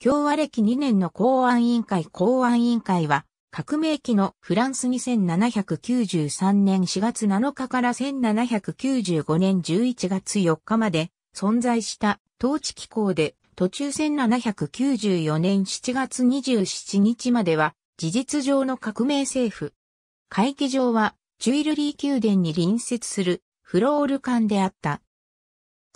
共和歴2年の公安委員会公安委員会は、革命期のフランス2793年4月7日から1795年11月4日まで存在した統治機構で途中1794年7月27日までは事実上の革命政府。会議場はジュイルリー宮殿に隣接するフロール館であった。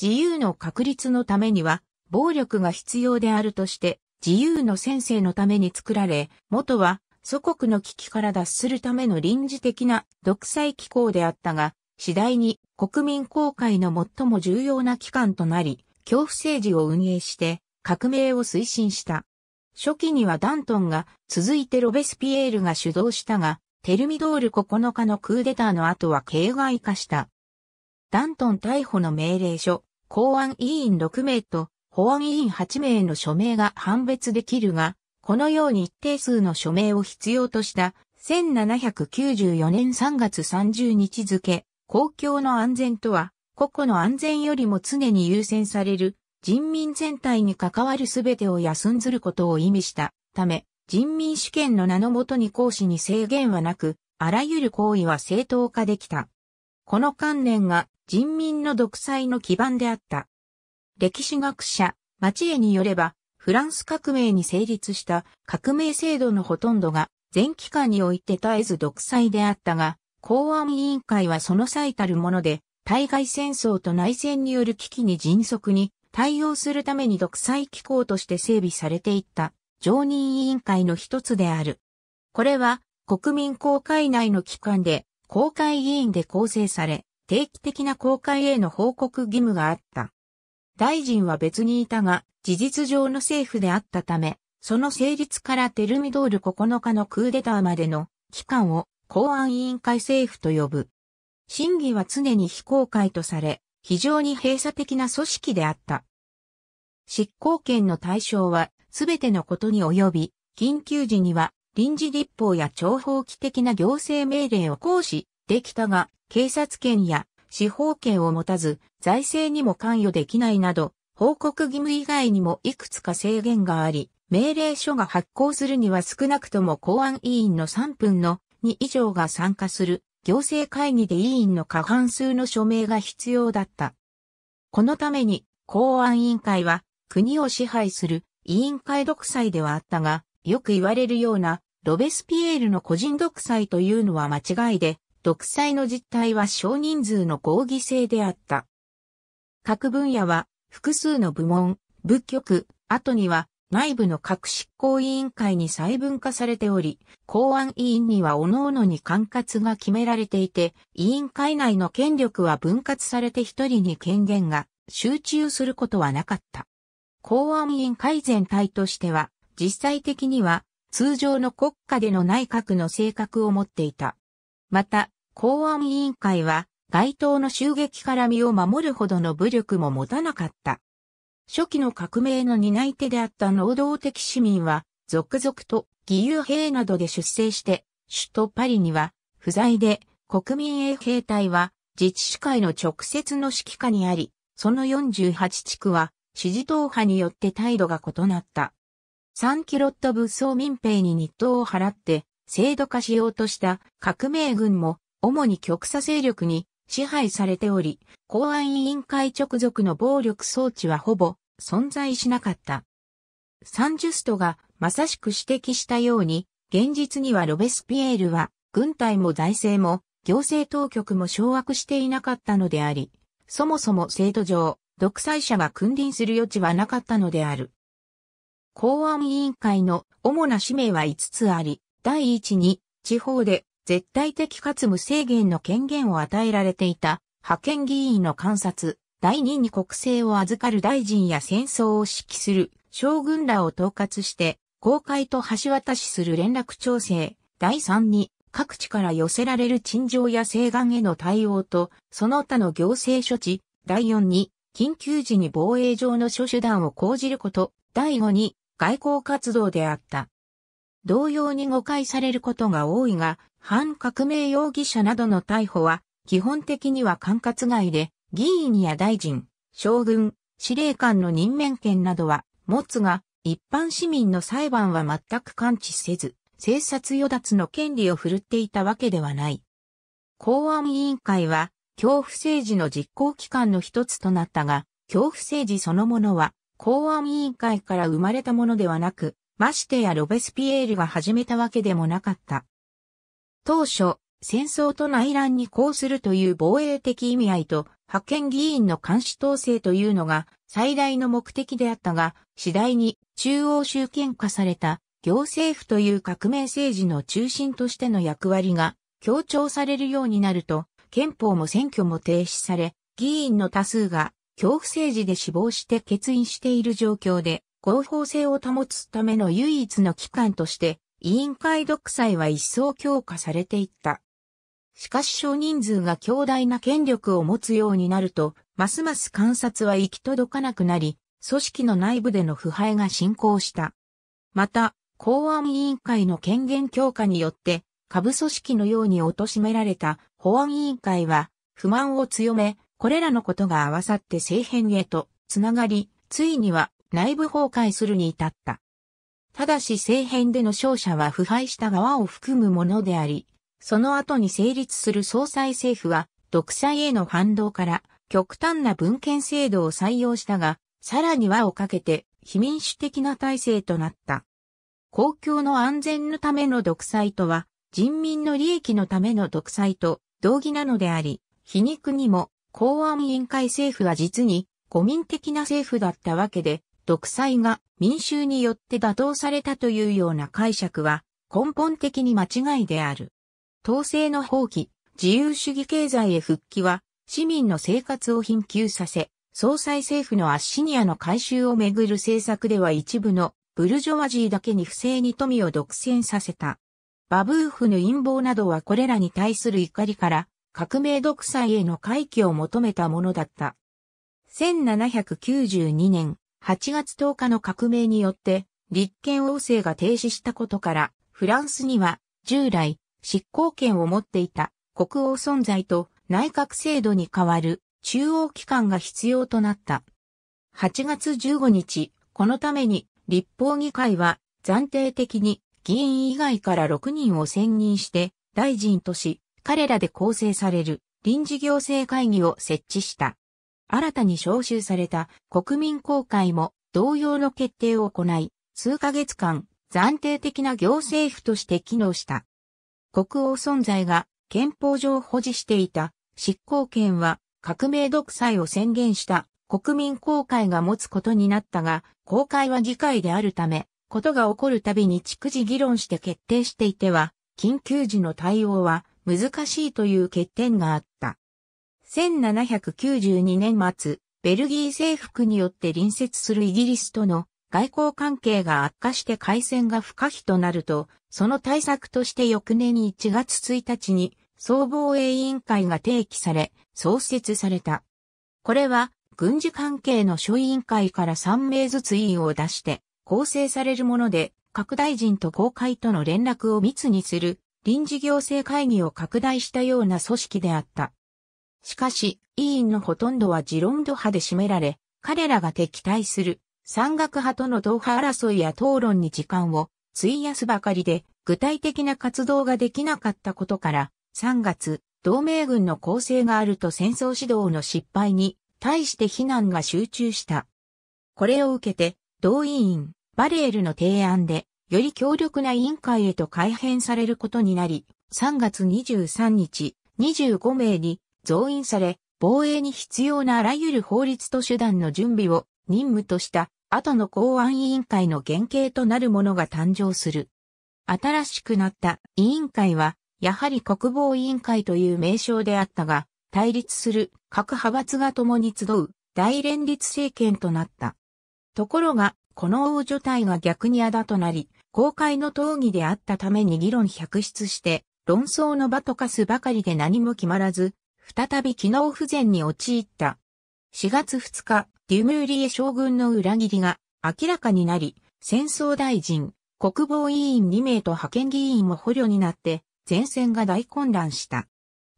自由の確立のためには暴力が必要であるとして、自由の先生のために作られ、元は祖国の危機から脱するための臨時的な独裁機構であったが、次第に国民公会の最も重要な機関となり、恐怖政治を運営して革命を推進した。初期にはダントンが、続いてロベスピエールが主導したが、テルミドール9日のクーデターの後は形骸化した。ダントン逮捕の命令書、公安委員6名と保安委員8名の署名が判別できるが、このように一定数の署名を必要とした1794年3月30日付、公共の安全とは、個々の安全よりも常に優先される、人民全体に関わるすべてを休んずることを意味したため、人民主権の名のもとに行使に制限はなく、あらゆる行為は正当化できた。この観念が人民の独裁の基盤であった。歴史学者、町江によれば、フランス革命に成立した革命制度のほとんどが全期間において絶えず独裁であったが、公安委員会はその最たるもので、対外戦争と内戦による危機に迅速に対応するために独裁機構として整備されていった常任委員会の一つである。これは国民公会内の機関で公会委員で構成され、定期的な公会への報告義務があった。大臣は別にいたが、事実上の政府であったため、その成立からテルミドール9日のクーデターまでの期間を公安委員会政府と呼ぶ。審議は常に非公開とされ、非常に閉鎖的な組織であった。執行権の対象は、すべてのことに及び、緊急時には、臨時立法や諜報機的な行政命令を行使できたが、警察権や司法権を持たず、財政にも関与できないなど、報告義務以外にもいくつか制限があり、命令書が発行するには少なくとも公安委員の3分の2以上が参加する行政会議で委員の過半数の署名が必要だった。このために公安委員会は国を支配する委員会独裁ではあったが、よく言われるようなロベスピエールの個人独裁というのは間違いで、独裁の実態は少人数の合議制であった。各分野は複数の部門、部局、後には内部の各執行委員会に細分化されており、公安委員には各々に管轄が決められていて、委員会内の権力は分割されて一人に権限が集中することはなかった。公安委員会全体としては、実際的には通常の国家での内閣の性格を持っていた。また、公安委員会は街頭の襲撃から身を守るほどの武力も持たなかった。初期の革命の担い手であった能動的市民は、続々と義勇兵などで出征して、首都パリには不在で国民衛兵隊は自治市会の直接の指揮下にあり、その48地区は支持党派によって態度が異なった。サンキロット武装民兵に日当を払って制度化しようとした革命軍も主に極左勢力に支配されており、公安委員会直属の暴力装置はほぼ存在しなかった。サンジュストがまさしく指摘したように、現実にはロベスピエールは軍隊も財政も行政当局も掌握していなかったのであり、そもそも制度上、独裁者が君臨する余地はなかったのである。公安委員会の主な使命は5つあり、第1に地方で絶対的かつ無制限の権限を与えられていた、派遣議員の観察、第二に国政を預かる大臣や戦争を指揮する将軍らを統括して、公開と橋渡しする連絡調整、第三に各地から寄せられる陳情や請願への対応と、その他の行政処置、第四に緊急時に防衛上の諸手段を講じること、第五に外交活動であった。同様に誤解されることが多いが、反革命容疑者などの逮捕は、基本的には管轄外で、議員や大臣、将軍、司令官の任免権などは持つが、一般市民の裁判は全く感知せず、政策与奪の権利を振るっていたわけではない。公安委員会は、恐怖政治の実行機関の一つとなったが、恐怖政治そのものは、公安委員会から生まれたものではなく、ましてやロベスピエールが始めたわけでもなかった。当初、戦争と内乱に抗するという防衛的意味合いと、派遣議員の監視統制というのが最大の目的であったが、次第に中央集権化された行政府という革命政治の中心としての役割が強調されるようになると、憲法も選挙も停止され、議員の多数が恐怖政治で死亡して欠員している状況で、合法性を保つための唯一の機関として、委員会独裁は一層強化されていった。しかし少人数が強大な権力を持つようになると、ますます観察は行き届かなくなり、組織の内部での腐敗が進行した。また、公安委員会の権限強化によって、下部組織のように貶められた保安委員会は、不満を強め、これらのことが合わさって政変へとつながり、ついには内部崩壊するに至った。ただし政変での勝者は腐敗した側を含むものであり、その後に成立する総裁政府は、独裁への反動から極端な文献制度を採用したが、さらに輪をかけて非民主的な体制となった。公共の安全のための独裁とは、人民の利益のための独裁と同義なのであり、皮肉にも公安委員会政府は実に、五民的な政府だったわけで、独裁が民衆によって打倒されたというような解釈は根本的に間違いである。統制の放棄、自由主義経済へ復帰は市民の生活を貧窮させ、総裁政府のアッシニアの改修をめぐる政策では一部のブルジョワジーだけに不正に富を独占させた。バブーフの陰謀などはこれらに対する怒りから革命独裁への回帰を求めたものだった。1792年、8月10日の革命によって、立憲王政が停止したことから、フランスには、従来、執行権を持っていた国王存在と内閣制度に代わる中央機関が必要となった。8月15日、このために立法議会は暫定的に議員以外から6人を選任して大臣とし、彼らで構成される臨時行政会議を設置した。新たに招集された国民公会も同様の決定を行い、数ヶ月間、暫定的な行政府として機能した。国王存在が憲法上保持していた執行権は革命独裁を宣言した国民公会が持つことになったが、公会は議会であるため、ことが起こるたびに逐次議論して決定していては、緊急時の対応は難しいという欠点があった。1792年末、ベルギー征服によって隣接するイギリスとの外交関係が悪化して海戦が不可避となると、その対策として翌年に1月1日に総防衛委員会が提起され、創設された。これは軍事関係の諸委員会から3名ずつ委員を出して構成されるもので、各大臣と公会との連絡を密にする臨時行政会議を拡大したような組織であった。しかし、委員のほとんどはジロンド派で占められ、彼らが敵対する山岳派との党派争いや討論に時間を費やすばかりで、具体的な活動ができなかったことから、3月、同盟軍の構成があると戦争指導の失敗に対して非難が集中した。これを受けて、同委員、バレールの提案で、より強力な委員会へと改編されることになり、3月23日、25名に増員され、防衛に必要なあらゆる法律と手段の準備を任務とした後の公安委員会の原型となるものが誕生する。新しくなった委員会は、やはり国防委員会という名称であったが、対立する各派閥が共に集う大連立政権となった。ところが、この王女隊が逆にあだとなり、公開の討議であったために議論百出して、論争の場と化すばかりで何も決まらず、再び機能不全に陥った。4月2日、デュムーリエ将軍の裏切りが明らかになり、戦争大臣、国防委員2名と派遣議員も捕虜になって、前線が大混乱した。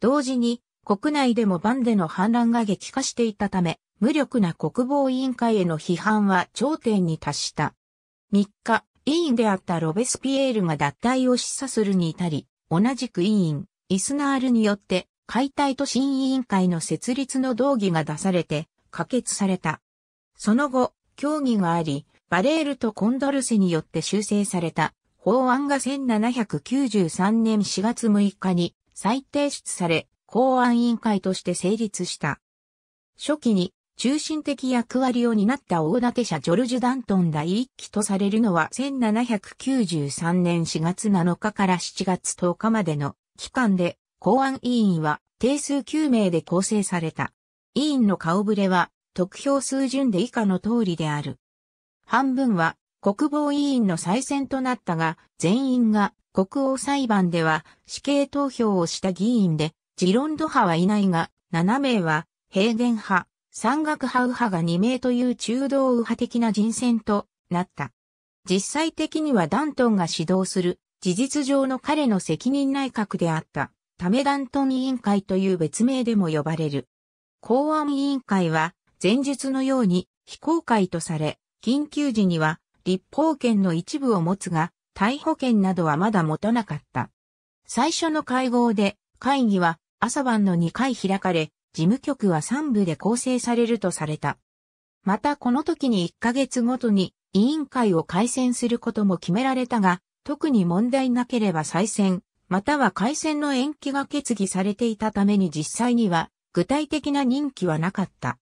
同時に、国内でもバンデの反乱が激化していたため、無力な国防委員会への批判は頂点に達した。3日、委員であったロベスピエールが脱退を示唆するに至り、同じく委員、イスナールによって解体都心委員会の設立の動議が出されて、可決された。その後、協議があり、バレールとコンドルセによって修正された法案が1793年4月6日に再提出され、公安委員会として成立した。初期に中心的役割を担った大館社ジョルジュ・ダントン第一期とされるのは1793年4月7日から7月10日までの期間で公安委員は定数9名で構成された。委員の顔ぶれは得票数順で以下の通りである。半分は国防委員の再選となったが、全員が国王裁判では死刑投票をした議員で、ジロンド派はいないが、7名は平原派、山岳派右派が2名という中道右派的な人選となった。実際的にはダントンが指導する事実上の彼の責任内閣であった。タメダントン委員会という別名でも呼ばれる。公安委員会は、前述のように非公開とされ、緊急時には立法権の一部を持つが、逮捕権などはまだ持たなかった。最初の会合で、会議は朝晩の2回開かれ、事務局は3部で構成されるとされた。またこの時に1ヶ月ごとに委員会を改選することも決められたが、特に問題なければ再選、または改選の延期が決議されていたために実際には具体的な任期はなかった。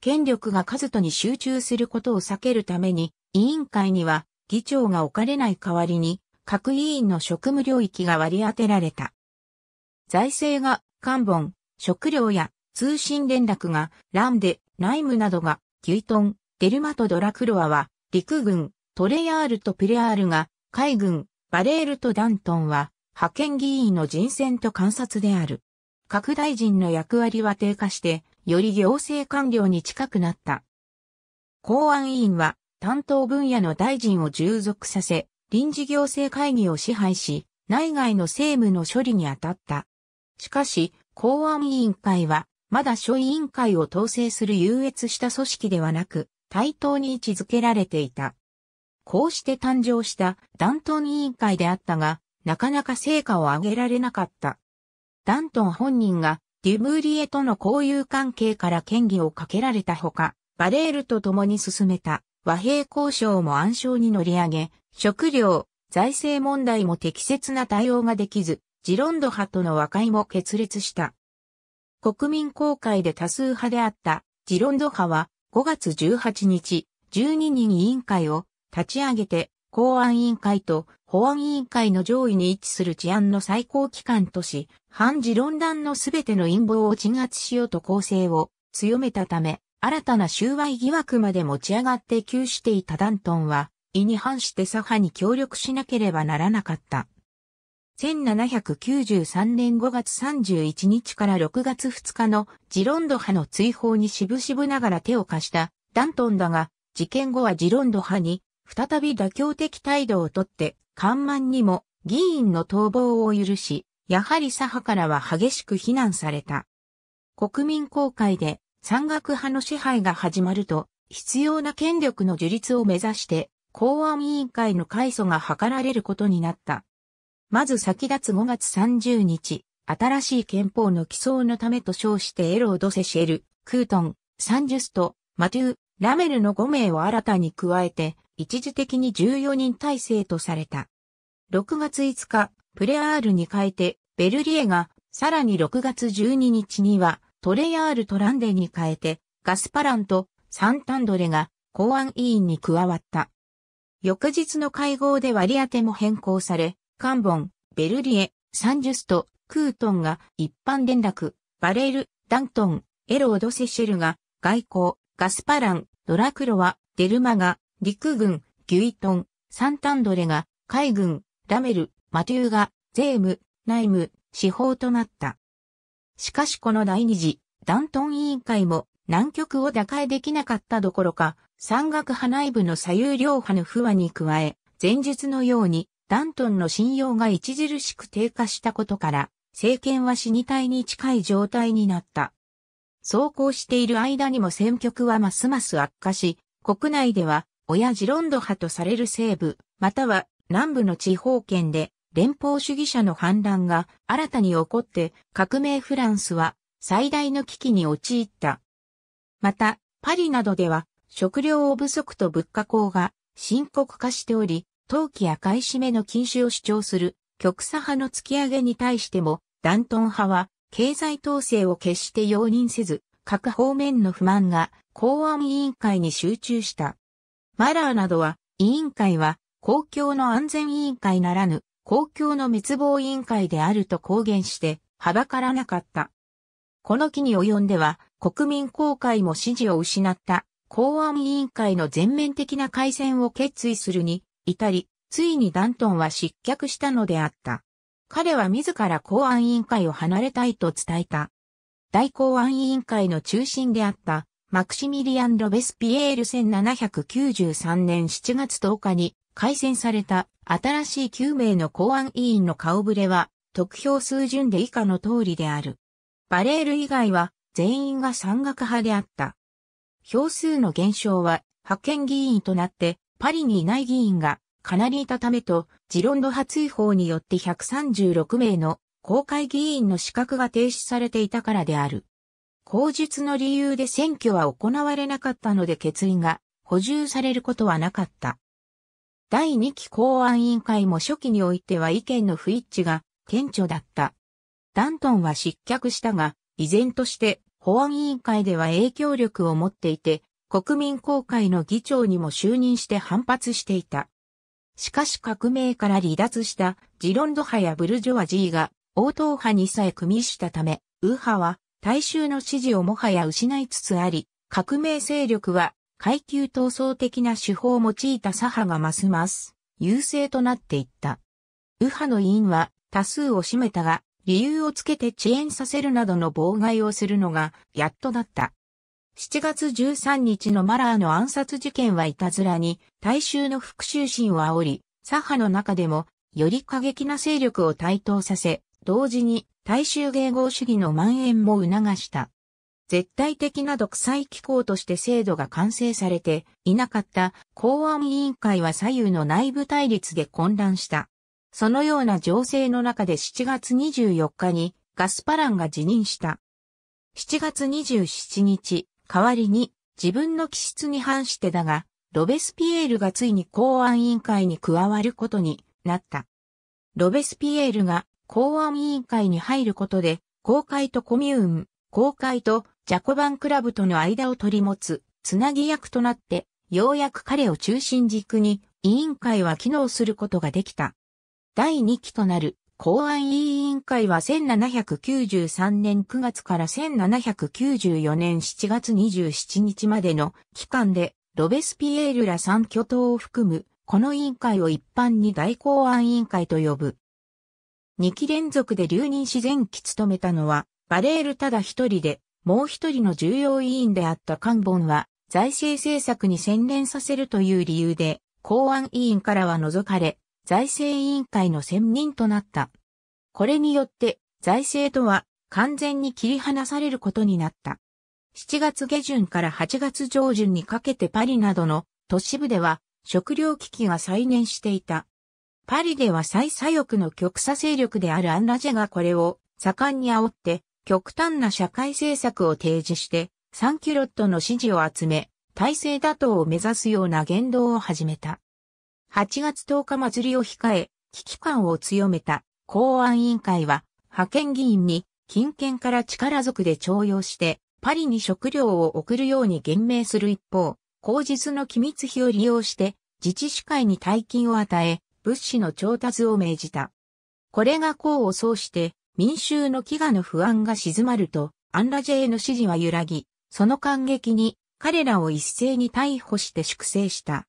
権力が数とに集中することを避けるために、委員会には議長が置かれない代わりに、各委員の職務領域が割り当てられた。財政が、官本、食料や通信連絡が、ランデ、ライムなどが、ギュイトン、デルマとドラクロアは、陸軍、トレヤールとピレアールが、海軍、バレールとダントンは、派遣議員の人選と観察である。各大臣の役割は低下して、より行政官僚に近くなった。公安委員は担当分野の大臣を従属させ、臨時行政会議を支配し、内外の政務の処理に当たった。しかし、公安委員会は、まだ諸委員会を統制する優越した組織ではなく、対等に位置づけられていた。こうして誕生した団党委員会であったが、なかなか成果を上げられなかった。ダントン本人がデュムーリエとの交友関係から権疑をかけられたほか、バレールと共に進めた和平交渉も暗礁に乗り上げ、食料、財政問題も適切な対応ができず、ジロンド派との和解も決裂した。国民公会で多数派であったジロンド派は5月18日12人委員会を立ち上げて公安委員会と保安委員会の上位に位置する治安の最高機関とし、反自論団のすべての陰謀を鎮圧しようと構成を強めたため、新たな収賄疑惑まで持ち上がって急していたダントンは、意に反して左派に協力しなければならなかった。1793年5月31日から6月2日のジロンド派の追放に渋々ながら手を貸したダントンだが、事件後はジロンド派に再び妥協的態度をとって、緩慢にも議員の逃亡を許し、やはり左派からは激しく非難された。国民公会で山岳派の支配が始まると、必要な権力の樹立を目指して、公安委員会の改組が図られることになった。まず先立つ5月30日、新しい憲法の起草のためと称してエロード・セシェル、クートン、サンジュスト、マトゥー、ラメルの5名を新たに加えて、一時的に14人体制とされた。6月5日、プレアールに変えて、ベルリエが、さらに6月12日には、トレアールトランデに変えて、ガスパランとサンタンドレが公安委員に加わった。翌日の会合で割り当ても変更され、カンボン、ベルリエ、サンジュスト、クートンが一般連絡、バレル、ダントン、エロード・セシェルが外交、ガスパラン、ドラクロワ、デルマが陸軍、ギュイトン、サンタンドレが、海軍、ラメル、マテューが、税務、内務、司法となった。しかしこの第二次、ダントン委員会も、南極を打開できなかったどころか、山岳派内部の左右両派の不和に加え、前述のように、ダントンの信用が著しく低下したことから、政権は死に体に近い状態になった。走行している間にも戦局はますます悪化し、国内では親ジロンド派とされる西部、または南部の地方圏で連邦主義者の反乱が新たに起こって革命フランスは最大の危機に陥った。また、パリなどでは食料不足と物価高が深刻化しており、陶器や買い占めの禁止を主張する極左派の突き上げに対しても、ダントン派は経済統制を決して容認せず、各方面の不満が公安委員会に集中した。マラーなどは、委員会は、公共の安全委員会ならぬ、公共の滅亡委員会であると公言して、はばからなかった。この期に及んでは、国民公会も支持を失った、公安委員会の全面的な改善を決意するに、至り、ついにダントンは失脚したのであった。彼は自ら公安委員会を離れたいと伝えた。大公安委員会の中心であったマクシミリアン・ロベスピエール1793年7月10日に改選された新しい9名の公安委員の顔ぶれは得票数順で以下の通りである。バレール以外は全員が山岳派であった。票数の減少は派遣議員となってパリにいない議員がかなりいたためとジロンド派追放によって136名の公開議員の資格が停止されていたからである。口述の理由で選挙は行われなかったので決意が補充されることはなかった。第2期公安委員会も初期においては意見の不一致が顕著だった。ダントンは失脚したが、依然として保安委員会では影響力を持っていて、国民公会の議長にも就任して反発していた。しかし革命から離脱したジロンド派やブルジョワジーが応答派にさえ組みしたため、右派は大衆の支持をもはや失いつつあり、革命勢力は階級闘争的な手法を用いた左派がますます優勢となっていった。右派の委員は多数を占めたが、理由をつけて遅延させるなどの妨害をするのがやっとだった。7月13日のマラーの暗殺事件はいたずらに大衆の復讐心を煽り、左派の中でもより過激な勢力を台頭させ、同時に大衆迎合主義の蔓延も促した。絶対的な独裁機構として制度が完成されていなかった公安委員会は左右の内部対立で混乱した。そのような情勢の中で7月24日にガスパランが辞任した。7月27日、代わりに自分の気質に反してだが、ロベスピエールがついに公安委員会に加わることになった。ロベスピエールが公安委員会に入ることで、公会とコミューン、公会とジャコバンクラブとの間を取り持つ、つなぎ役となって、ようやく彼を中心軸に、委員会は機能することができた。第2期となる公安委員会は1793年9月から1794年7月27日までの期間で、ロベスピエールら三巨頭を含む、この委員会を一般に大公安委員会と呼ぶ。2期連続で留任し前期務めたのは、バレールただ一人で、もう一人の重要委員であったカンボンは、財政政策に専念させるという理由で、公安委員からは除かれ、財政委員会の専任となった。これによって、財政とは完全に切り離されることになった。7月下旬から8月上旬にかけてパリなどの都市部では食糧危機が再燃していた。パリでは最左翼の極左勢力であるアンラジェがこれを盛んに煽って極端な社会政策を提示してサンキュロットの支持を集め体制打倒を目指すような言動を始めた。8月10日祭りを控え危機感を強めた公安委員会は派遣議員に金券から力ずくで徴用してパリに食料を送るように厳命する一方、口実の機密費を利用して自治市会に大金を与え、物資の調達を命じた。これが功を奏して、民衆の飢餓の不安が静まると、アンラジェへの指示は揺らぎ、その感激に彼らを一斉に逮捕して粛清した。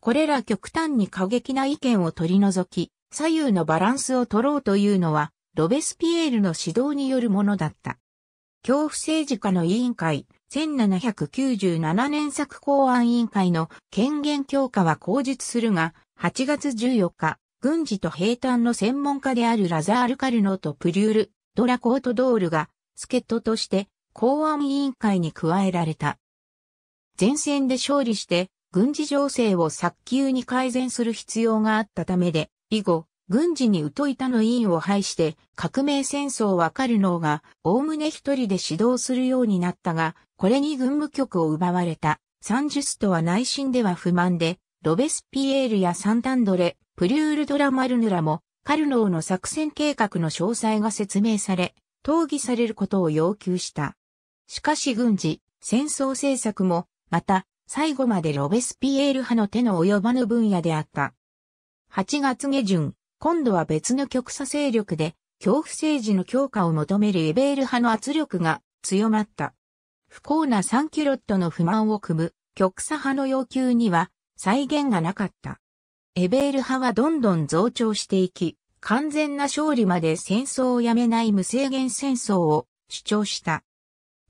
これら極端に過激な意見を取り除き、左右のバランスを取ろうというのは、ロベスピエールの指導によるものだった。恐怖政治家の委員会、1797年作公安委員会の権限強化は口述するが、8月14日、軍事と兵隊の専門家であるラザール・カルノとプリュール、ドラコート・ドールが、助っ人として、公安委員会に加えられた。前線で勝利して、軍事情勢を早急に改善する必要があったためで、以後、軍事に疎いたの委員を排して、革命戦争はカルノーが、おおむね一人で指導するようになったが、これに軍務局を奪われた。サンジュストは内心では不満で、ロベスピエールやサンタンドレ、プリュールドラマルヌラも、カルノーの作戦計画の詳細が説明され、討議されることを要求した。しかし軍事、戦争政策も、また、最後までロベスピエール派の手の及ばぬ分野であった。8月下旬、今度は別の極左勢力で、恐怖政治の強化を求めるエベール派の圧力が強まった。不幸なサンキュロットの不満を組む、極左派の要求には、再現がなかった。エベール派はどんどん増長していき、完全な勝利まで戦争をやめない無制限戦争を主張した。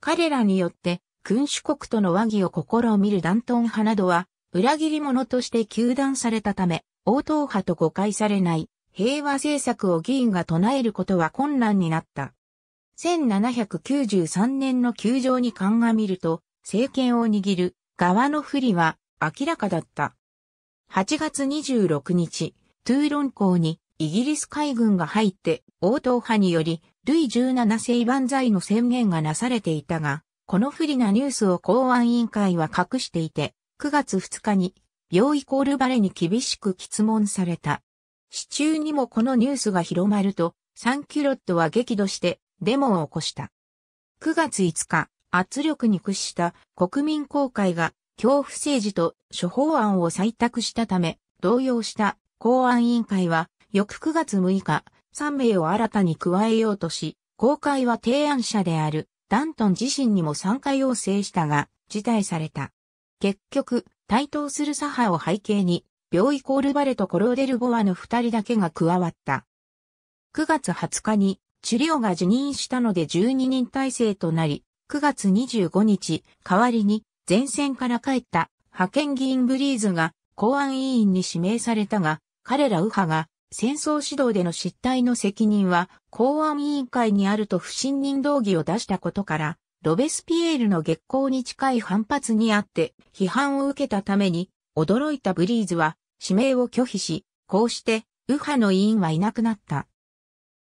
彼らによって君主国との和議を試みるダントン派などは裏切り者として糾弾されたため、応答派と誤解されない平和政策を議員が唱えることは困難になった。1793年の球場に鑑みると、政権を握る側の不利は明らかだった。8月26日、トゥーロン港にイギリス海軍が入って応答派により、ルイ17世万歳の宣言がなされていたが、この不利なニュースを公安委員会は隠していて、9月2日に、病イコールバレに厳しく質問された。市中にもこのニュースが広まると、サンキュロットは激怒してデモを起こした。9月5日、圧力に屈した国民公会が恐怖政治と処方案を採択したため、動揺した公安委員会は、翌9月6日、3名を新たに加えようとし、公開は提案者であるダントン自身にも参加要請したが、辞退された。結局、対等する左派を背景に、病イコールバレとコローデルボアの二人だけが加わった。9月20日に、チュリオが辞任したので12人体制となり、9月25日、代わりに前線から帰った派遣議員ブリーズが公安委員に指名されたが、彼ら右派が戦争指導での失態の責任は公安委員会にあると不信任動議を出したことから、ロベスピエールの月光に近い反発にあって批判を受けたために驚いたブリーズは指名を拒否し、こうして右派の委員はいなくなった。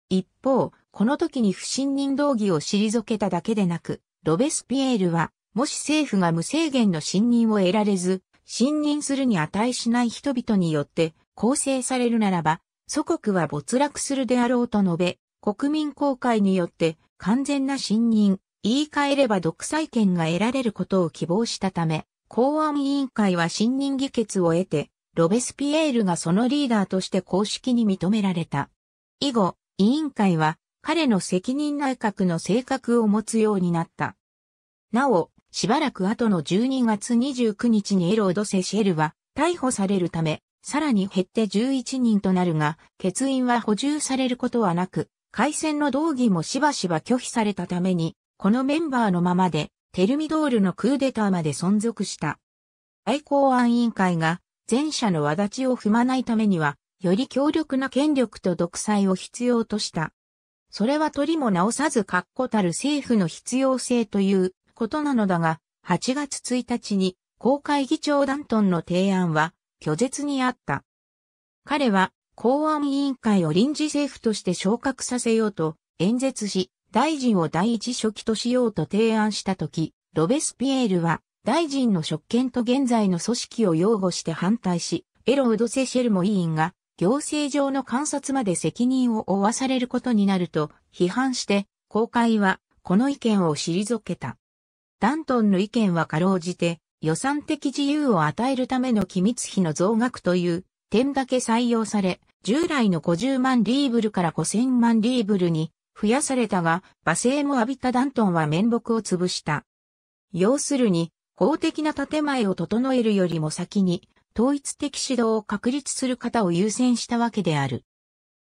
一方、この時に不信任動議を退けただけでなく、ロベスピエールはもし政府が無制限の信任を得られず、信任するに値しない人々によって構成されるならば、祖国は没落するであろうと述べ、国民公開によって完全な信任、言い換えれば独裁権が得られることを希望したため、公安委員会は信任議決を得て、ロベスピエールがそのリーダーとして公式に認められた。以後、委員会は彼の責任内閣の性格を持つようになった。なお、しばらく後の12月29日にエロード・セシエルは逮捕されるため、さらに減って11人となるが、欠員は補充されることはなく、回線の道義もしばしば拒否されたために、このメンバーのままで、テルミドールのクーデターまで存続した。外交案委員会が、前者の輪立ちを踏まないためには、より強力な権力と独裁を必要とした。それは取りも直さず確固たる政府の必要性ということなのだが、8月1日に公会議長ダントンの提案は拒絶にあった。彼は公安委員会を臨時政府として昇格させようと演説し、大臣を第一書記としようと提案したとき、ロベスピエールは大臣の職権と現在の組織を擁護して反対し、エロウドセシェルモ委員が行政上の観察まで責任を負わされることになると批判して、公会はこの意見を退けた。ダントンの意見はかろうじて予算的自由を与えるための機密費の増額という点だけ採用され、従来の50万リーブルから5000万リーブルに増やされたが、罵声も浴びたダントンは面目を潰した。要するに、公的な建前を整えるよりも先に、統一的指導を確立する方を優先したわけである。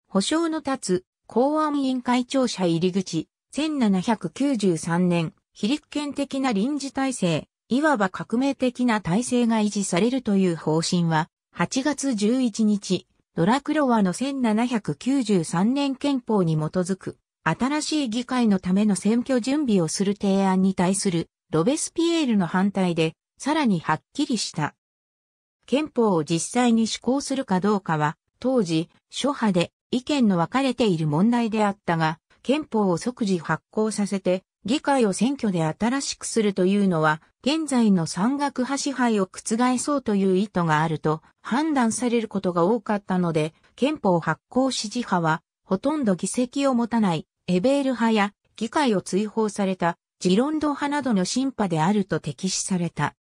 保障の立つ公安委員会庁舎入り口、1793年、非立憲的な臨時体制、いわば革命的な体制が維持されるという方針は、8月11日、ドラクロワの1793年憲法に基づく、新しい議会のための選挙準備をする提案に対する、ロベスピエールの反対で、さらにはっきりした。憲法を実際に施行するかどうかは、当時、諸派で意見の分かれている問題であったが、憲法を即時発行させて、議会を選挙で新しくするというのは、現在の山岳派支配を覆そうという意図があると判断されることが多かったので、憲法発行支持派は、ほとんど議席を持たないエベール派や議会を追放されたジロンド派などの審派であると敵視された。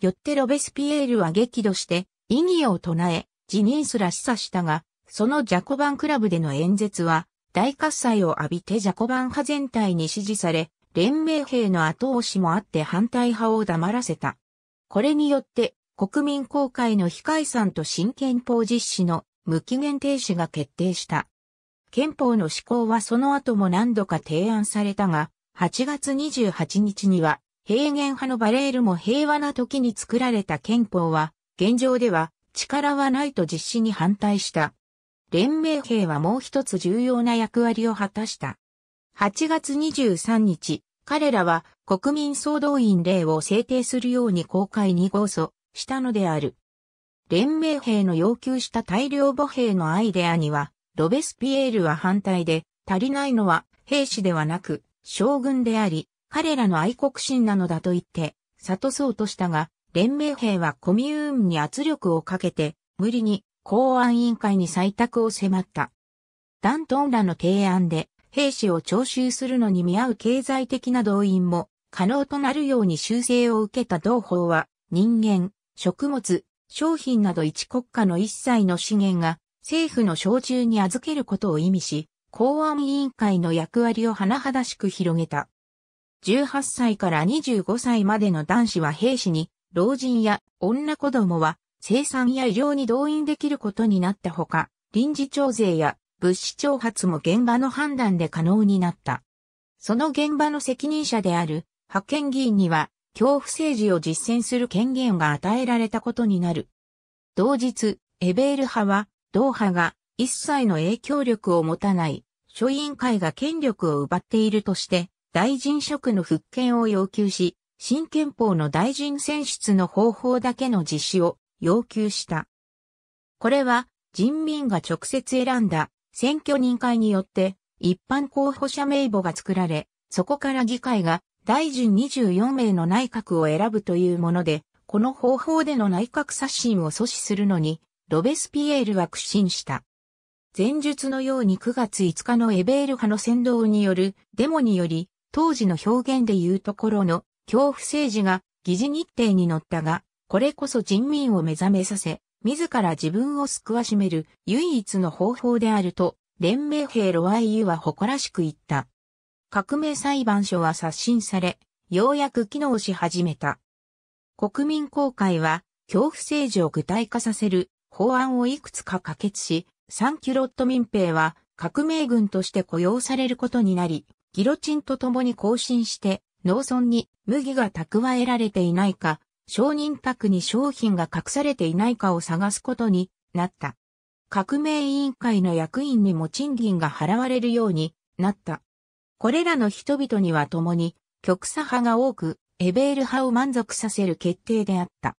よってロベスピエールは激怒して異議を唱え、辞任すら示唆したが、そのジャコバンクラブでの演説は大喝采を浴びてジャコバン派全体に支持され、連盟兵の後押しもあって反対派を黙らせた。これによって国民公会の非解散と新憲法実施の無期限停止が決定した。憲法の施行はその後も何度か提案されたが、8月28日には、平原派のバレールも平和な時に作られた憲法は、現状では力はないと実施に反対した。連盟兵はもう一つ重要な役割を果たした。8月23日、彼らは国民総動員令を制定するように公開に合訴したのである。連盟兵の要求した大量母兵のアイデアには、ロベスピエールは反対で、足りないのは兵士ではなく将軍であり、彼らの愛国心なのだと言って、悟そうとしたが、連盟兵はコミューンに圧力をかけて、無理に公安委員会に採択を迫った。ダントンらの提案で、兵士を徴収するのに見合う経済的な動員も可能となるように修正を受けた同法は、人間、食物、商品など一国家の一切の資源が政府の小中に預けることを意味し、公安委員会の役割を甚だしく広げた。18歳から25歳までの男子は兵士に、老人や女子供は生産や医療に動員できることになったほか、臨時調整や物資調発も現場の判断で可能になった。その現場の責任者である派遣議員には、恐怖政治を実践する権限が与えられたことになる。同日、エベール派は、同派が一切の影響力を持たない諸委員会が権力を奪っているとして、大臣職の復権を要求し、新憲法の大臣選出の方法だけの実施を要求した。これは人民が直接選んだ選挙人会によって一般候補者名簿が作られ、そこから議会が大臣24名の内閣を選ぶというもので、この方法での内閣刷新を阻止するのに、ロベスピエールは苦心した。前述のように9月5日のエベール派の先導によるデモにより、当時の表現で言うところの恐怖政治が議事日程に乗ったが、これこそ人民を目覚めさせ、自ら自分を救わしめる唯一の方法であると、連盟兵ロワイユは誇らしく言った。革命裁判所は刷新され、ようやく機能し始めた。国民公会は、恐怖政治を具体化させる法案をいくつか可決し、サンキュロット民兵は革命軍として雇用されることになり、ギロチンと共に更新して、農村に麦が蓄えられていないか、商人宅に商品が隠されていないかを探すことになった。革命委員会の役員にも賃金が払われるようになった。これらの人々には共に極左派が多くエベール派を満足させる決定であった。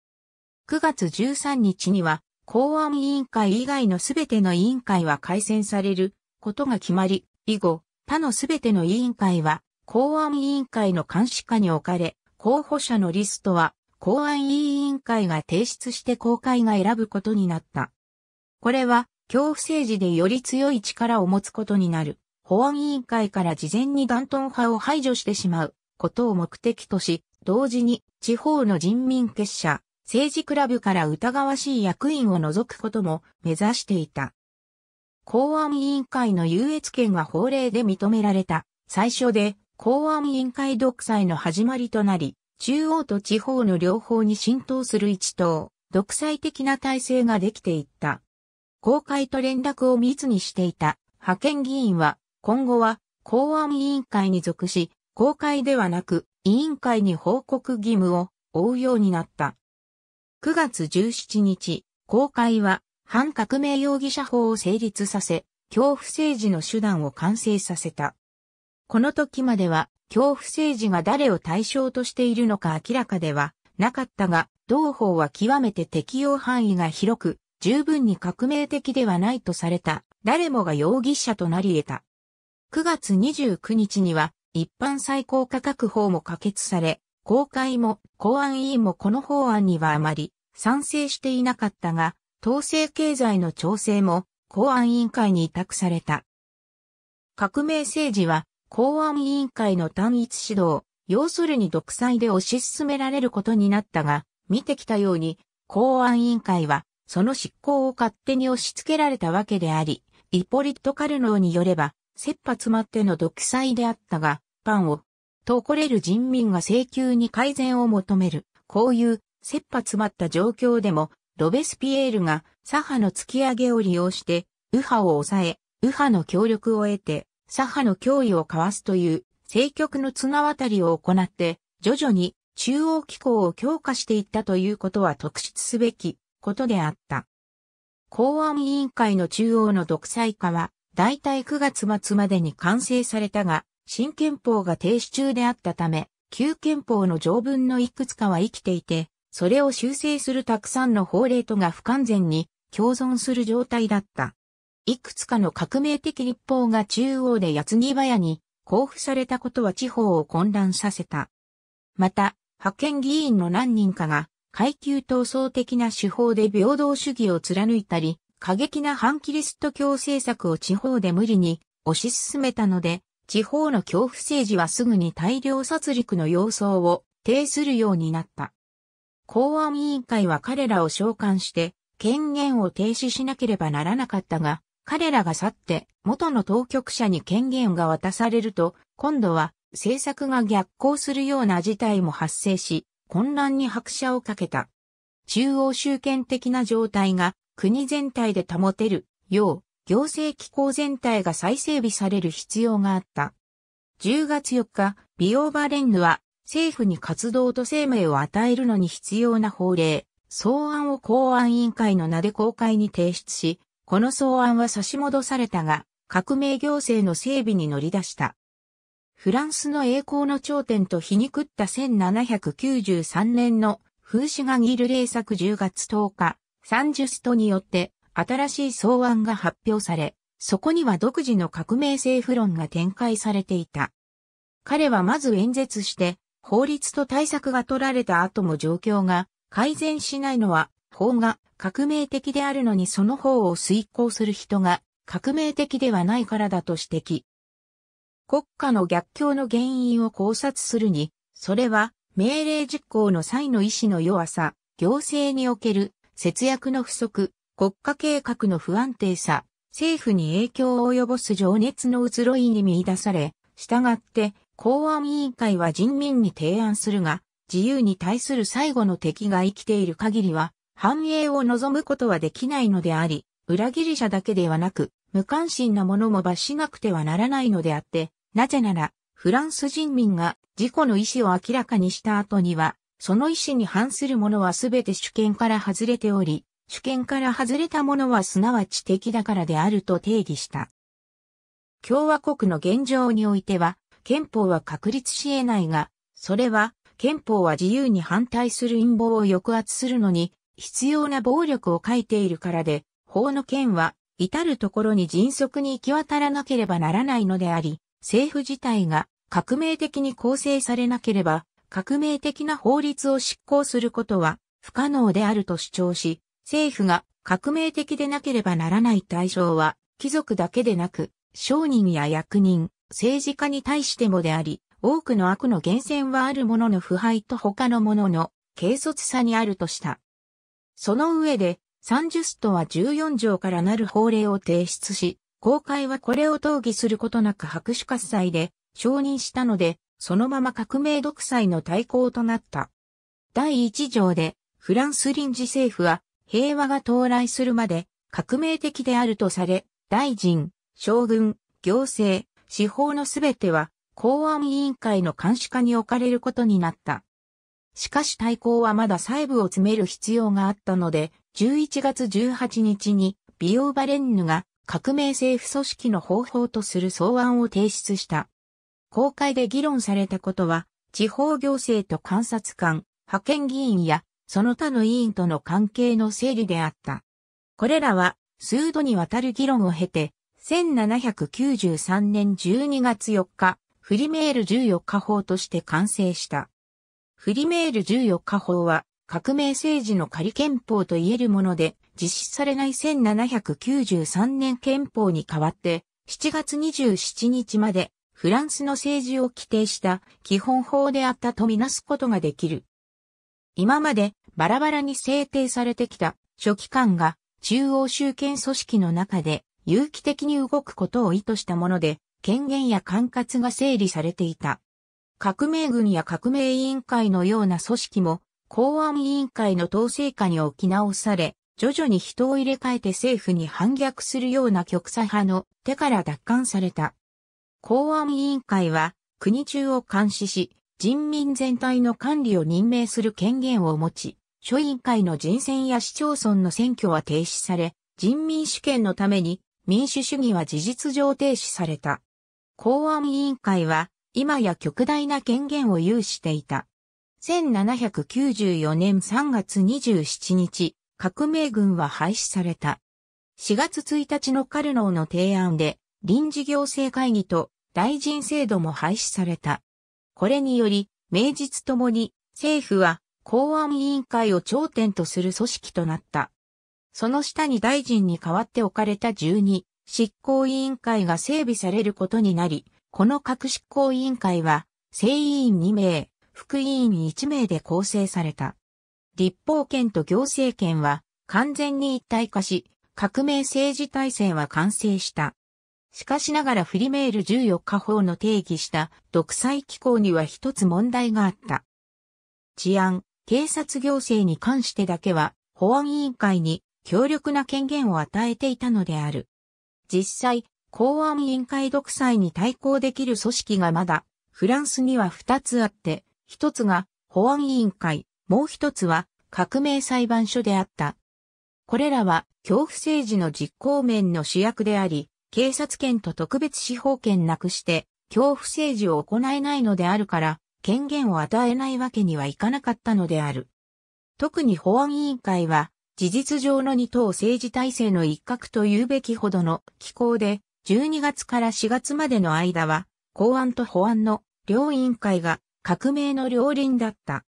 9月13日には公安委員会以外のすべての委員会は改選されることが決まり、以後、他のすべての委員会は公安委員会の監視下に置かれ、候補者のリストは公安委員会が提出して公開が選ぶことになった。これは、恐怖政治でより強い力を持つことになる。保安委員会から事前にダントン派を排除してしまうことを目的とし、同時に地方の人民結社、政治クラブから疑わしい役員を除くことも目指していた。公安委員会の優越権は法令で認められた。最初で公安委員会独裁の始まりとなり、中央と地方の両方に浸透する一党、独裁的な体制ができていった。公開と連絡を密にしていた派遣議員は、今後は公安委員会に属し、公開ではなく委員会に報告義務を負うようになった。9月17日、公開は反革命容疑者法を成立させ、恐怖政治の手段を完成させた。この時までは、恐怖政治が誰を対象としているのか明らかではなかったが、同法は極めて適用範囲が広く、十分に革命的ではないとされた、誰もが容疑者となり得た。9月29日には、一般最高価格法も可決され、公開も公安委員もこの法案にはあまり賛成していなかったが、統制経済の調整も公安委員会に委託された。革命政治は公安委員会の単一指導、要するに独裁で推し進められることになったが、見てきたように、公安委員会は、その執行を勝手に押し付けられたわけであり、イポリット・カルノーによれば、切羽詰まっての独裁であったが、パンを、と怒れる人民が請求に改善を求める。こういう、切羽詰まった状況でも、ロベスピエールが左派の突き上げを利用して、右派を抑え、右派の協力を得て、左派の脅威をかわすという政局の綱渡りを行って、徐々に中央機構を強化していったということは特筆すべきことであった。公安委員会の中央の独裁化は、大体9月末までに完成されたが、新憲法が停止中であったため、旧憲法の条文のいくつかは生きていて、それを修正するたくさんの法令とが不完全に共存する状態だった。いくつかの革命的立法が中央で八木ぎ早に交付されたことは地方を混乱させた。また、派遣議員の何人かが階級闘争的な手法で平等主義を貫いたり、過激な反キリスト教政策を地方で無理に推し進めたので、地方の恐怖政治はすぐに大量殺戮の様相を呈するようになった。公安委員会は彼らを召喚して、権限を停止しなければならなかったが、彼らが去って元の当局者に権限が渡されると、今度は政策が逆行するような事態も発生し、混乱に拍車をかけた。中央集権的な状態が国全体で保てるよう、行政機構全体が再整備される必要があった。10月4日、ビオーバレンヌは政府に活動と生命を与えるのに必要な法令、草案を公安委員会の名で公開に提出し、この草案は差し戻されたが、革命行政の整備に乗り出した。フランスの栄光の頂点と皮肉った1793年の風刺がギル令作10月10日、ジュストによって新しい草案が発表され、そこには独自の革命政府論が展開されていた。彼はまず演説して、法律と対策が取られた後も状況が改善しないのは法が革命的であるのにその方を遂行する人が革命的ではないからだと指摘。国家の逆境の原因を考察するに、それは命令実行の際の意志の弱さ、行政における節約の不足、国家計画の不安定さ、政府に影響を及ぼす情熱の移ろいに見出され、従って公安委員会は人民に提案するが、自由に対する最後の敵が生きている限りは、繁栄を望むことはできないのであり、裏切り者だけではなく、無関心な者も罰しなくてはならないのであって、なぜなら、フランス人民が自己の意思を明らかにした後には、その意思に反する者はすべて主権から外れており、主権から外れた者はすなわち敵だからであると定義した。共和国の現状においては、憲法は確立し得ないが、それは、憲法は自由に反対する陰謀を抑圧するのに、必要な暴力を書いているからで、法の権は至るところに迅速に行き渡らなければならないのであり、政府自体が革命的に構成されなければ、革命的な法律を執行することは不可能であると主張し、政府が革命的でなければならない対象は、貴族だけでなく、商人や役人、政治家に対してもであり、多くの悪の源泉はあるものの腐敗と他のものの軽率さにあるとした。その上で、30ストは14条からなる法令を提出し、公会はこれを討議することなく白紙喝采で承認したので、そのまま革命独裁の対抗となった。第1条で、フランス臨時政府は平和が到来するまで革命的であるとされ、大臣、将軍、行政、司法のすべては公安委員会の監視下に置かれることになった。しかし対抗はまだ細部を詰める必要があったので、11月18日にビオーバレンヌが革命政府組織の方法とする草案を提出した。公開で議論されたことは、地方行政と監察官、派遣議員やその他の委員との関係の整理であった。これらは数度にわたる議論を経て、1793年12月4日、フリメール14日法として完成した。フリメール14日法は、革命政治の仮憲法と言えるもので、実施されない1793年憲法に代わって、7月27日まで、フランスの政治を規定した基本法であったとみなすことができる。今までバラバラに制定されてきた書記官が中央集権組織の中で有機的に動くことを意図したもので、権限や管轄が整理されていた。革命軍や革命委員会のような組織も、公安委員会の統制下に置き直され、徐々に人を入れ替えて政府に反逆するような極左派の手から奪還された。公安委員会は国中を監視し、人民全体の管理を任命する権限を持ち、諸委員会の人選や市町村の選挙は停止され、人民主権のために民主主義は事実上停止された。公安委員会は今や極大な権限を有していた。1794年3月27日、革命軍は廃止された。4月1日のカルノーの提案で、臨時行政会議と大臣制度も廃止された。これにより、名実ともに政府は公安委員会を頂点とする組織となった。その下に大臣に代わって置かれた12執行委員会が整備されることになり、この各執行委員会は、正委員2名、副委員1名で構成された。立法権と行政権は完全に一体化し、革命政治体制は完成した。しかしながらフリメール14日法の定義した独裁機構には一つ問題があった。治安、警察行政に関してだけは保安委員会に強力な権限を与えていたのである。実際、公安委員会独裁に対抗できる組織がまだ、フランスには二つあって、一つが保安委員会、もう一つは革命裁判所であった。これらは恐怖政治の実行面の主役であり、警察権と特別司法権なくして恐怖政治を行えないのであるから、権限を与えないわけにはいかなかったのである。特に保安委員会は、事実上の二党政治体制の一角と言うべきほどの機構で、12月から4月までの間は、公安と保安の両委員会が革命の両輪だった。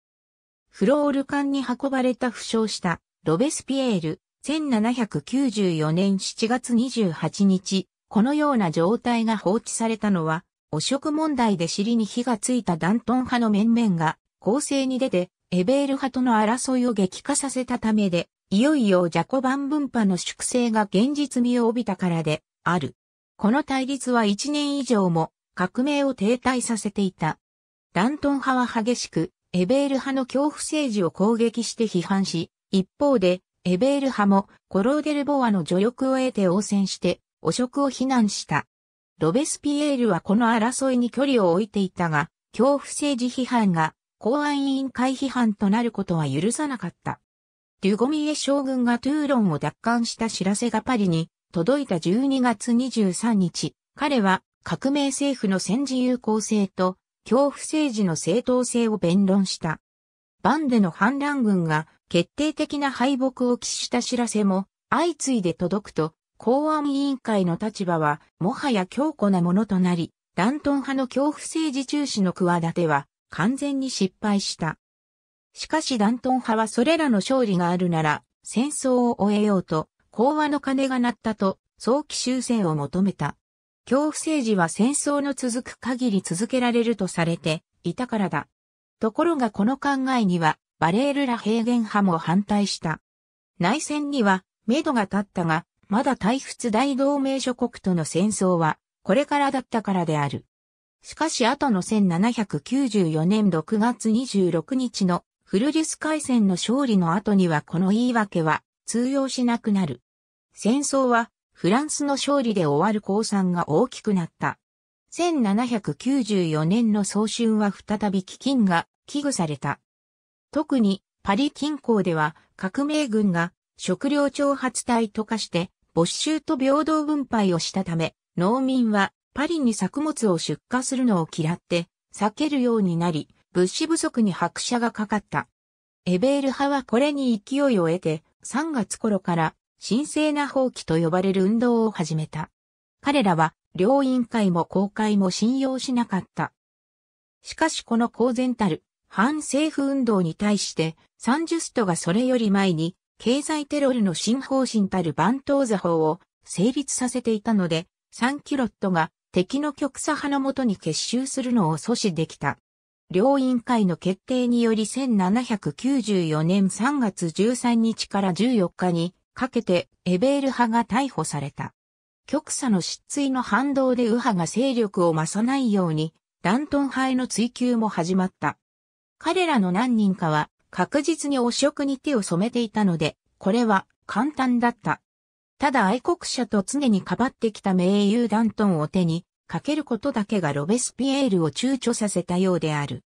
フロール艦に運ばれた負傷したロベスピエール、1794年7月28日、このような状態が放置されたのは、汚職問題で尻に火がついたダントン派の面々が、公正に出て、エベール派との争いを激化させたためで、いよいよジャコバン分派の粛清が現実味を帯びたからで、ある。この対立は1年以上も革命を停滞させていた。ダントン派は激しく、エベール派の恐怖政治を攻撃して批判し、一方で、エベール派もコローデルボアの助力を得て応戦して、汚職を非難した。ロベスピエールはこの争いに距離を置いていたが、恐怖政治批判が公安委員会批判となることは許さなかった。デュゴミエ将軍がトゥーロンを奪還した知らせがパリに届いた12月23日、彼は革命政府の戦時有効性と恐怖政治の正当性を弁論した。バンデの反乱軍が決定的な敗北を喫した知らせも相次いで届くと、公安委員会の立場はもはや強固なものとなり、ダントン派の恐怖政治中止の企ては完全に失敗した。しかしダントン派はそれらの勝利があるなら戦争を終えようと講和の鐘が鳴ったと、早期終戦を求めた。恐怖政治は戦争の続く限り続けられるとされていたからだ。ところがこの考えには、バレールら平原派も反対した。内戦には、目処が立ったが、まだ大仏大同盟諸国との戦争は、これからだったからである。しかし後の1794年6月26日のフルリュス海戦の勝利の後にはこの言い訳は通用しなくなる。戦争はフランスの勝利で終わる降参が大きくなった。1794年の早春は再び飢饉が危惧された。特にパリ近郊では革命軍が食糧調発隊と化して没収と平等分配をしたため、農民はパリに作物を出荷するのを嫌って避けるようになり、物資不足に拍車がかかった。エベール派はこれに勢いを得て、3月頃から神聖な放棄と呼ばれる運動を始めた。彼らは、両委員会も公会も信用しなかった。しかしこの公然たる反政府運動に対して、サンジュストがそれより前に、経済テロルの新方針たる番頭座法を成立させていたので、サンキュロットが敵の極左派のもとに結集するのを阻止できた。両委員会の決定により1794年3月13日から14日にかけてエベール派が逮捕された。極左の失墜の反動で右派が勢力を増さないように、ダントン派への追及も始まった。彼らの何人かは確実に汚職に手を染めていたので、これは簡単だった。ただ愛国者と常にかばってきた名優ダントンを手にかけることだけがロベスピエールを躊躇させたようである。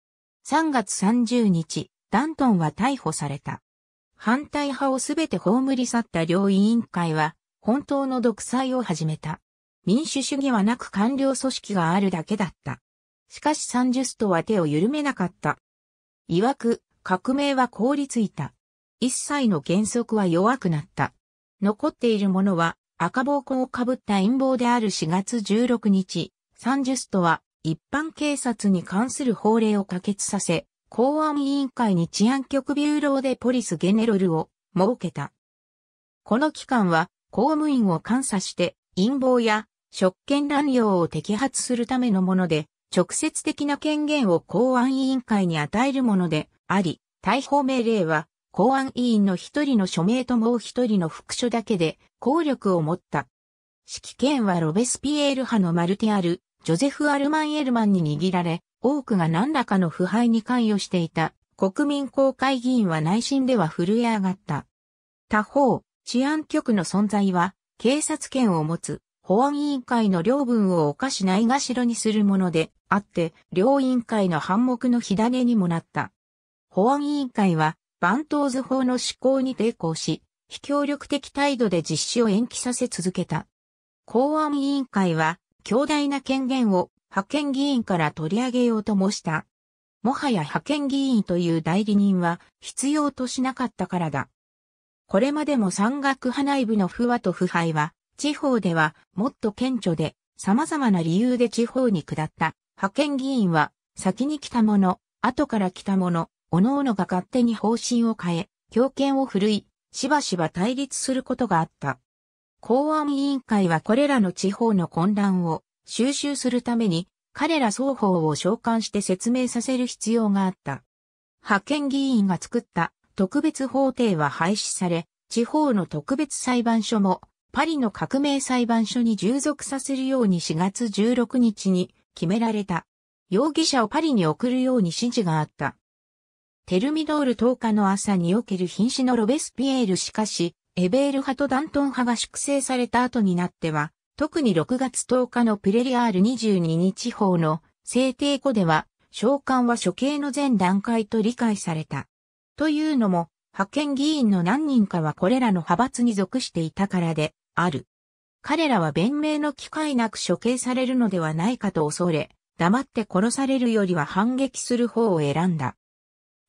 3月30日、ダントンは逮捕された。反対派をすべて葬り去った両委員会は、本当の独裁を始めた。民主主義はなく官僚組織があるだけだった。しかしジュストは手を緩めなかった。曰く、革命は凍りついた。一切の原則は弱くなった。残っているものは赤暴行をかぶった陰謀である4月16日、ジュストは一般警察に関する法令を可決させ、公安委員会に治安局ビューローでポリスゲネロルを設けた。この機関は公務員を監査して陰謀や職権乱用を摘発するためのもので、直接的な権限を公安委員会に与えるものであり、逮捕命令は公安委員の一人の署名ともう一人の副署だけで効力を持った。指揮権はロベスピエール派のマルティアル、ジョゼフ・アルマン・エルマンに握られ、多くが何らかの腐敗に関与していた国民公会議員は内心では震え上がった。他方、治安局の存在は、警察権を持つ保安委員会の領分を犯しないがしろにするものであって、両委員会の反目の火種にもなった。保安委員会は、バントーズ法の施行に抵抗し、非協力的態度で実施を延期させ続けた。公安委員会は、強大な権限を派遣議員から取り上げようともした。もはや派遣議員という代理人は必要としなかったからだ。これまでも山岳派内部の不和と腐敗は、地方ではもっと顕著で、様々な理由で地方に下った。派遣議員は、先に来た者、後から来た者、各々が勝手に方針を変え、強権を振るい、しばしば対立することがあった。公安委員会はこれらの地方の混乱を収集するために彼ら双方を召喚して説明させる必要があった。派遣議員が作った特別法廷は廃止され、地方の特別裁判所もパリの革命裁判所に従属させるように4月16日に決められた。容疑者をパリに送るように指示があった。テルミドール10日の朝における瀕死のロベスピエールしかし、エベール派とダントン派が粛清された後になっては、特に6月10日のプレリアール22日法の制定後では、召喚は処刑の全段階と理解された。というのも、派遣議員の何人かはこれらの派閥に属していたからで、ある。彼らは弁明の機会なく処刑されるのではないかと恐れ、黙って殺されるよりは反撃する方を選んだ。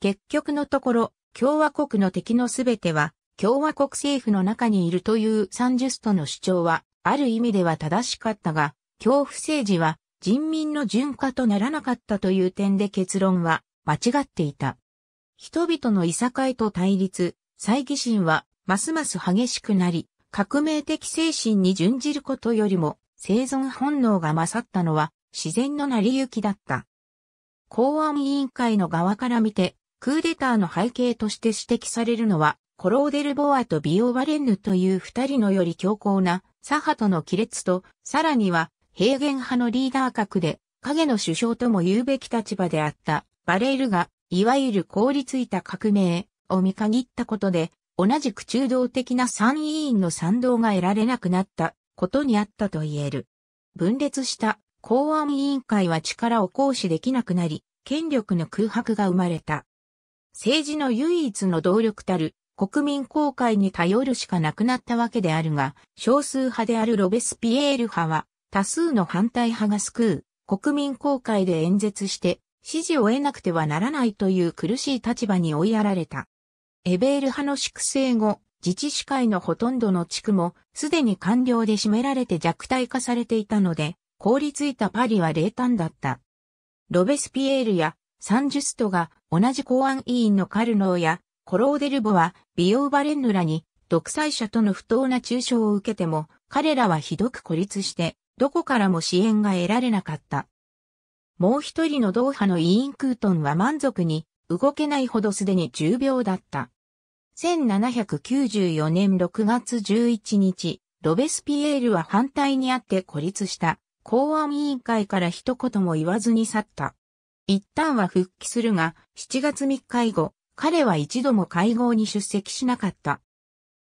結局のところ、共和国の敵のすべては、共和国政府の中にいるというサンジュストの主張は、ある意味では正しかったが、恐怖政治は人民の順化とならなかったという点で結論は間違っていた。人々のいさかいと対立、猜疑心はますます激しくなり、革命的精神に準じることよりも生存本能が勝ったのは自然の成り行きだった。公安委員会の側から見て、クーデターの背景として指摘されるのはコローデルボアとビオバレンヌという二人のより強硬な左派との亀裂と、さらには平原派のリーダー格で影の首相とも言うべき立場であったバレールが、いわゆる凍りついた革命を見限ったことで、同じく中道的な参議院の賛同が得られなくなったことにあったと言える。分裂した公安委員会は力を行使できなくなり、権力の空白が生まれた。政治の唯一の動力たる国民公開に頼るしかなくなったわけであるが、少数派であるロベスピエール派は、多数の反対派が救う、国民公開で演説して、支持を得なくてはならないという苦しい立場に追いやられた。エベール派の粛清後、自治市会のほとんどの地区も、すでに官僚で占められて弱体化されていたので、凍りついたパリは冷淡だった。ロベスピエールやサンジュストが同じ公安委員のカルノーやコローデルボは、ビオーバレンヌらに、独裁者との不当な中傷を受けても、彼らはひどく孤立して、どこからも支援が得られなかった。もう一人のドーハの委員クートンは満足に、動けないほどすでに重病だった。1794年6月11日、ロベスピエールは反対にあって孤立した公安委員会から一言も言わずに去った。一旦は復帰するが、7月3日以後、彼は一度も会合に出席しなかった。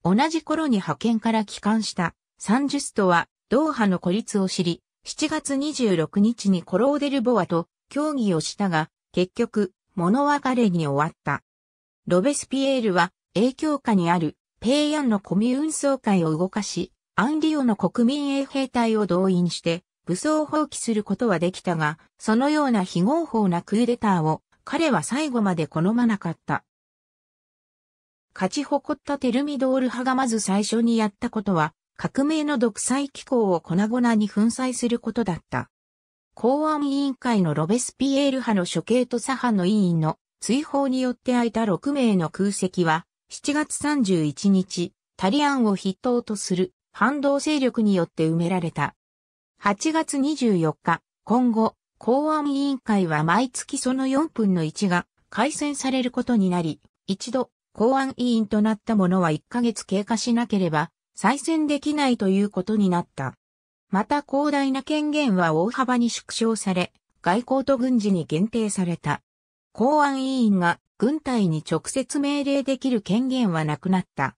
同じ頃に派遣から帰還したサンジュストはドーハの孤立を知り、7月26日にコローデルボアと協議をしたが、結局、物別れに終わった。ロベスピエールは影響下にあるペイヤンのコミューン総会を動かし、アンリオの国民衛兵隊を動員して武装放棄することはできたが、そのような非合法なクーデターを彼は最後まで好まなかった。勝ち誇ったテルミドール派がまず最初にやったことは、革命の独裁機構を粉々に粉砕することだった。公安委員会のロベスピエール派の処刑と左派の委員の追放によって空いた6名の空席は、7月31日、タリアンを筆頭とする反動勢力によって埋められた。8月24日、今後、公安委員会は毎月その4分の1が改選されることになり、一度公安委員となった者は1ヶ月経過しなければ再選できないということになった。また広大な権限は大幅に縮小され、外交と軍事に限定された。公安委員が軍隊に直接命令できる権限はなくなった。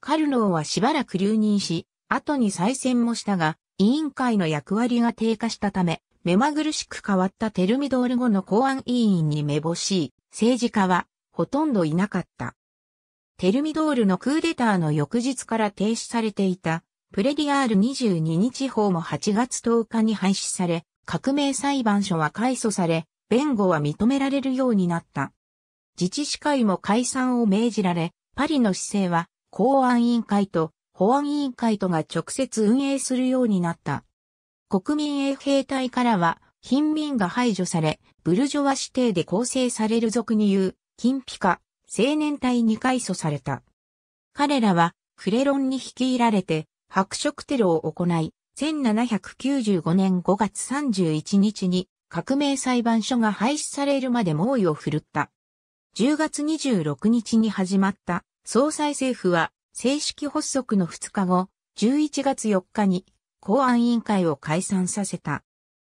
カルノーはしばらく留任し、後に再選もしたが、委員会の役割が低下したため、目まぐるしく変わったテルミドール後の公安委員にめぼしい政治家はほとんどいなかった。テルミドールのクーデターの翌日から停止されていたプレディアール22日法も8月10日に廃止され、革命裁判所は改訴され、弁護は認められるようになった。自治司会も解散を命じられ、パリの姿勢は公安委員会と保安委員会とが直接運営するようになった。国民衛兵隊からは、貧民が排除され、ブルジョワ指定で構成される族に言う、金ピカ、青年隊に改組された。彼らは、クレロンに率いられて、白色テロを行い、1795年5月31日に革命裁判所が廃止されるまで猛威を振るった。10月26日に始まった総裁政府は正式発足の2日後、11月4日に公安委員会を解散させた。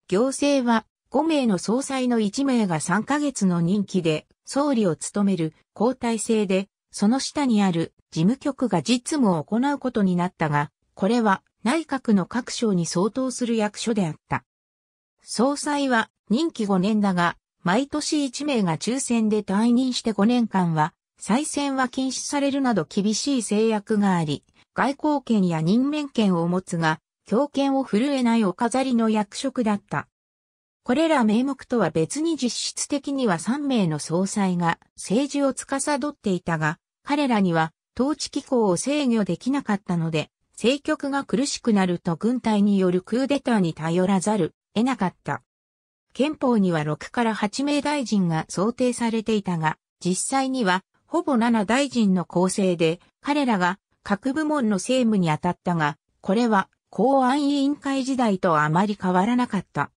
行政は5名の総裁の1名が3ヶ月の任期で総理を務める交代制で、その下にある事務局が実務を行うことになったが、これは内閣の各省に相当する役所であった。総裁は任期5年だが、毎年1名が抽選で退任して5年間は、再選は禁止されるなど厳しい制約があり、外交権や任免権を持つが、強権を震えないお飾りの役職だった。これら名目とは別に実質的には3名の総裁が政治を司っていたが、彼らには統治機構を制御できなかったので、政局が苦しくなると軍隊によるクーデターに頼らざる得なかった。憲法には6から8名大臣が想定されていたが、実際にはほぼ7大臣の構成で、彼らが各部門の政務に当たったが、これは公安委員会時代とあまり変わらなかった。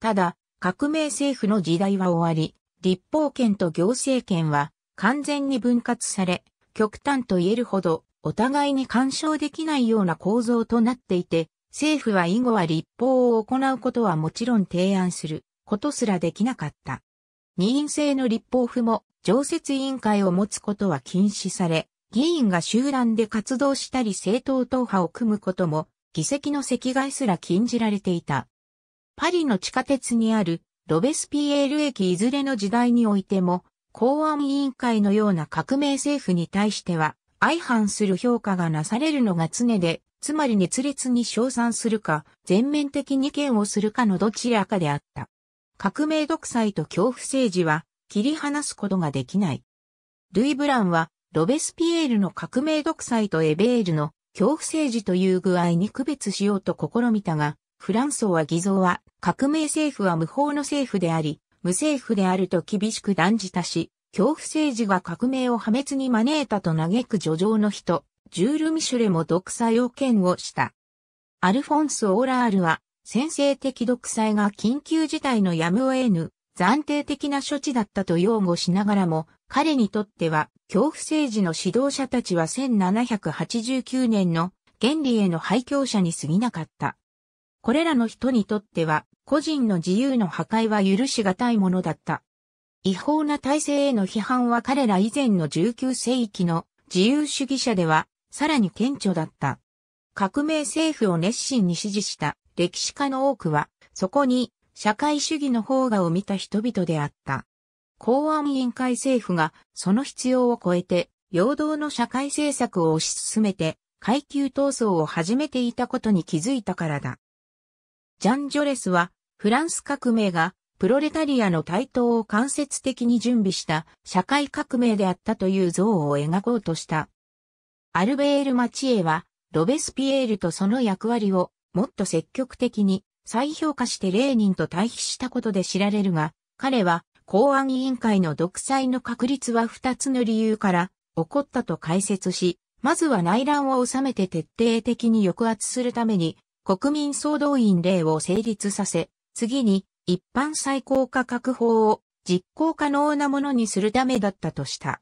ただ、革命政府の時代は終わり、立法権と行政権は完全に分割され、極端と言えるほどお互いに干渉できないような構造となっていて、政府は以後は立法を行うことはもちろん提案することすらできなかった。二院制の立法府も常設委員会を持つことは禁止され、議員が集団で活動したり政党党派を組むことも議席の席替えすら禁じられていた。パリの地下鉄にあるロベスピエール駅いずれの時代においても、公安委員会のような革命政府に対しては、相反する評価がなされるのが常で、つまり熱烈に称賛するか、全面的に嫌をするかのどちらかであった。革命独裁と恐怖政治は切り離すことができない。ルイ・ブランは、ロベスピエールの革命独裁とエベールの恐怖政治という具合に区別しようと試みたが、フランソは偽造は、革命政府は無法の政府であり、無政府であると厳しく断じたし、恐怖政治が革命を破滅に招いたと嘆く叙情の人、ジュール・ミシュレも独裁を嫌悪した。アルフォンス・オーラールは、先制的独裁が緊急事態のやむを得ぬ、暫定的な処置だったと擁護しながらも、彼にとっては、恐怖政治の指導者たちは1789年の原理への廃墟者に過ぎなかった。これらの人にとっては、個人の自由の破壊は許し難いものだった。違法な体制への批判は彼ら以前の19世紀の自由主義者ではさらに顕著だった。革命政府を熱心に支持した歴史家の多くは、そこに社会主義の方がを見た人々であった。公安委員会政府がその必要を超えて、陽動の社会政策を推し進めて、階級闘争を始めていたことに気づいたからだ。ジャン・ジョレスは、フランス革命がプロレタリアの台頭を間接的に準備した社会革命であったという像を描こうとした。アルベール・マチエは、ロベスピエールとその役割をもっと積極的に再評価してレーニンと対比したことで知られるが、彼は公安委員会の独裁の確立は二つの理由から起こったと解説し、まずは内乱を収めて徹底的に抑圧するために国民総動員令を成立させ、次に一般最高価格法を実行可能なものにするためだったとした。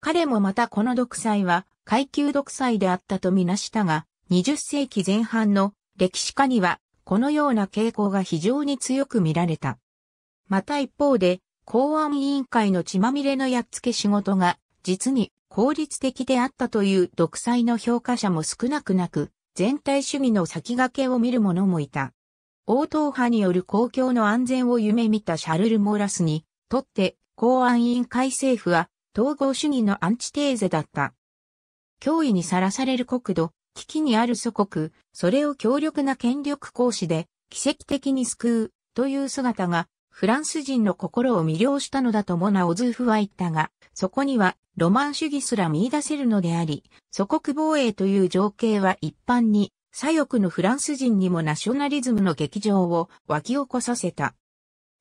彼もまたこの独裁は階級独裁であったとみなしたが、20世紀前半の歴史家にはこのような傾向が非常に強く見られた。また一方で、公安委員会の血まみれのやっつけ仕事が、実に効率的であったという独裁の評価者も少なくなく、全体主義の先駆けを見る者もいた。応答派による公共の安全を夢見たシャルル・モーラスにとって、公安委員会政府は統合主義のアンチテーゼだった。脅威にさらされる国土、危機にある祖国、それを強力な権力行使で奇跡的に救うという姿がフランス人の心を魅了したのだとモナオズーフは言ったが、そこにはロマン主義すら見出せるのであり、祖国防衛という情景は一般に左翼のフランス人にもナショナリズムの劇場を湧き起こさせた。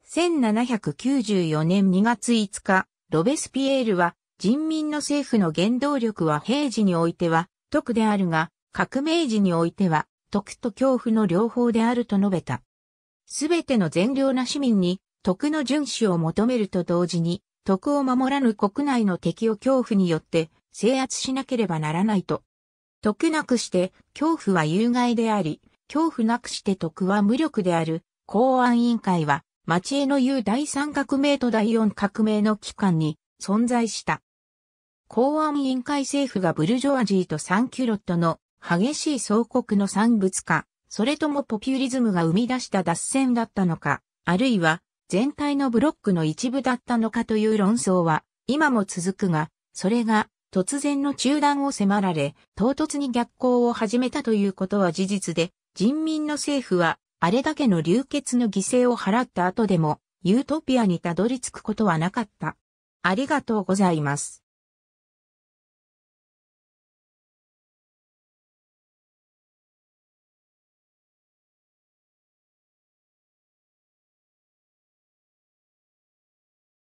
1794年2月5日、ロベスピエールは人民の政府の原動力は平時においては徳であるが、革命時においては徳と恐怖の両方であると述べた。すべての善良な市民に、徳の遵守を求めると同時に、徳を守らぬ国内の敵を恐怖によって制圧しなければならないと。徳なくして恐怖は有害であり、恐怖なくして徳は無力である公安委員会は、町への言う第三革命と第四革命の機関に存在した。公安委員会政府がブルジョアジーとサンキュロットの激しい総国の産物化、それともポピュリズムが生み出した脱線だったのか、あるいは全体のブロックの一部だったのかという論争は今も続くが、それが突然の中断を迫られ、唐突に逆行を始めたということは事実で、人民の政府はあれだけの流血の犠牲を払った後でも、ユートピアにたどり着くことはなかった。ありがとうございます。